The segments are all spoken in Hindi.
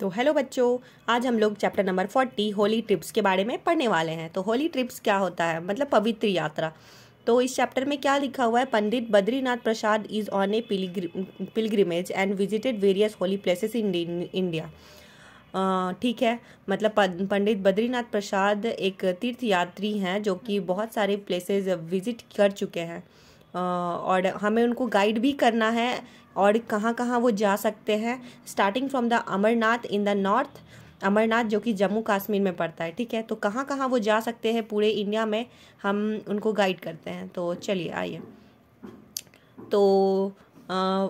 तो हेलो बच्चों आज हम लोग chapter number forty holy trips के बारे में पढ़ने वाले हैं तो होली ट्रिप्स क्या होता है मतलब पवित्र यात्रा तो इस चैप्टर में क्या लिखा हुआ है Pandit Badrinath Prasad is on a pilgrimage and visited various holy places in India ठीक है मतलब पंडित बद्रीनाथ प्रसाद एक तीर्थ यात्री हैं जो कि बहुत सारे प्लेसेस विजिट कर चुके हैं और हमें उनको गाइड भी करना है और कहाँ कहाँ वो जा सकते हैं starting from the Amarnath in the north Amarnath जो कि जम्मू कश्मीर में पड़ता है ठीक है तो कहाँ कहाँ वो जा सकते हैं पूरे इंडिया में हम उनको गाइड करते हैं तो चलिए आइए तो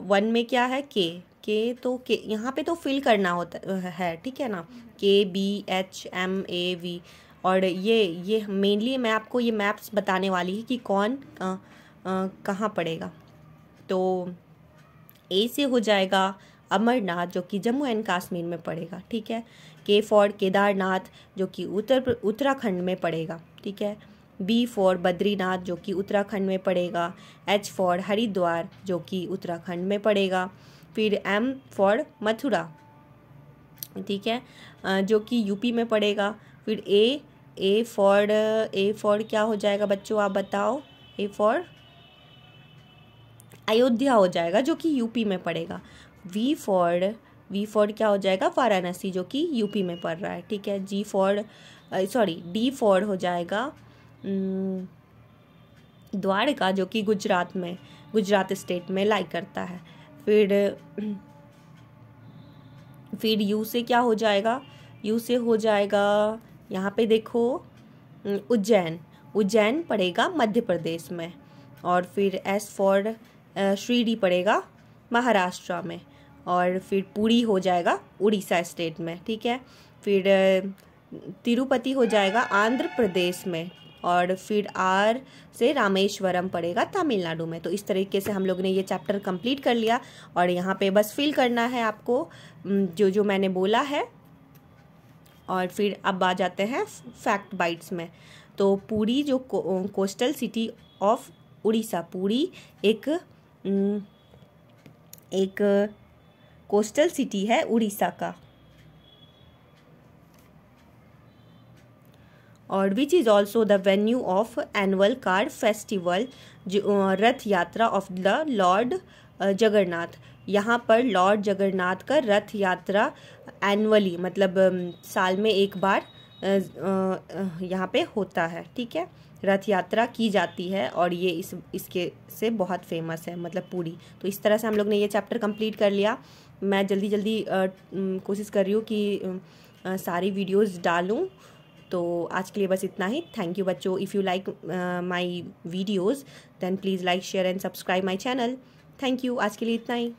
वन में क्या है के के तो के यहाँ पे तो फिल करना होता है ठीक है ना के B H M A V और ये ये मेनली मैं आपको ये मैप्स बताने वाली है कि कौन आ, कहाँ पड़ेगा तो ए से हो जाएगा अमरनाथ जो कि जम्मू एंड कश्मीर में पड़ेगा ठीक है के फॉर केदारनाथ जो कि उत्तर उत्तराखंड में पड़ेगा ठीक है बी फॉर बद्रीनाथ जो कि उत्तराखंड में पड़ेगा एच फॉर हरिद्वार जो कि उत्तराखंड में पड़ेगा फिर एम फॉर मथुरा ठीक है जो कि यूपी में पड़ेगा फिर ए ए फॉर ए फॉर क्या हो जाएगा बच्चों आप बताओ ए फॉर अयोध्या हो जाएगा जो कि यूपी में पड़ेगा वी फॉर्ड वी फॉर्ड क्या हो जाएगा वाराणसी जो कि यूपी में पड़ रहा है ठीक है ji ford sorry D ford हो जाएगा द्वारका जो कि गुजरात में गुजरात स्टेट में लाई करता है फिर फिर यू से क्या हो जाएगा यू से हो जाएगा यहाँ पे देखो उज्जैन उज्जैन पड़ेगा मध्य प्रदेश में और फिर एस फॉर श्रीडी पड़ेगा महाराष्ट्र में और फिर पूरी हो जाएगा उड़ीसा स्टेट में ठीक है फिर तिरुपति हो जाएगा आंध्र प्रदेश में और फिर आर से रामेश्वरम पड़ेगा तमिलनाडु में तो इस तरीके से हम लोग ने ये चैप्टर कंप्लीट कर लिया और यहाँ पे बस फिल करना है आपको जो जो मैंने बोला है और फिर अब आ जाते हैं फैक्ट बाइट्स में तो पूरी जो को, कोस्टल सिटी ऑफ उड़ीसा पूरी एक हम्म, एक कोस्टल सिटी है उड़ीसा का और which is also the venue of annual car festival Rath Yatra of the Lord Jagannath यहाँ पर लॉर्ड जगन्नाथ का रथ यात्रा एनुअली मतलब साल में एक बार यहाँ पे होता है ठीक है रथ यात्रा की जाती है और ये इस इसके से बहुत फेमस है मतलब पूरी तो इस तरह से हम लोग ने ये चैप्टर कंप्लीट कर लिया मैं जल्दी जल्दी कोशिश कर रही हूँ कि सारी वीडियोस डालूँ तो आज के लिए बस इतना ही थैंक यू बच्चों if you like my videos then please like share and subscribe my channel thank you आज के लिए इतना ही